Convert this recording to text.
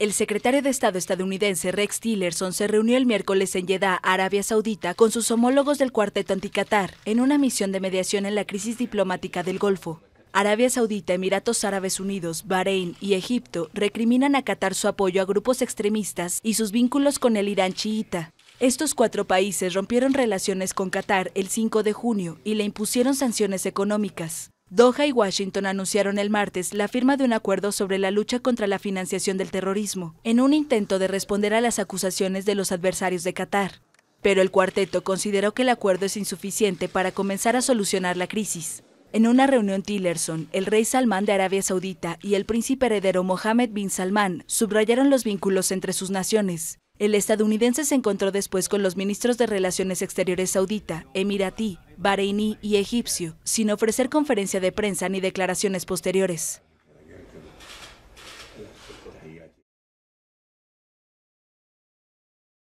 El secretario de Estado estadounidense Rex Tillerson se reunió el miércoles en Jeddah, Arabia Saudita, con sus homólogos del cuarteto Qatar en una misión de mediación en la crisis diplomática del Golfo. Arabia Saudita, Emiratos Árabes Unidos, Bahrein y Egipto recriminan a Qatar su apoyo a grupos extremistas y sus vínculos con el Irán chiita. Estos cuatro países rompieron relaciones con Qatar el 5 de junio y le impusieron sanciones económicas. Doha y Washington anunciaron el martes la firma de un acuerdo sobre la lucha contra la financiación del terrorismo, en un intento de responder a las acusaciones de los adversarios de Qatar. Pero el cuarteto consideró que el acuerdo es insuficiente para comenzar a solucionar la crisis. En una reunión Tillerson, el rey Salman de Arabia Saudita y el príncipe heredero Mohammed bin Salman subrayaron los vínculos entre sus naciones. El estadounidense se encontró después con los ministros de Relaciones Exteriores saudita, emiratí, bareiní y egipcio, sin ofrecer conferencia de prensa ni declaraciones posteriores.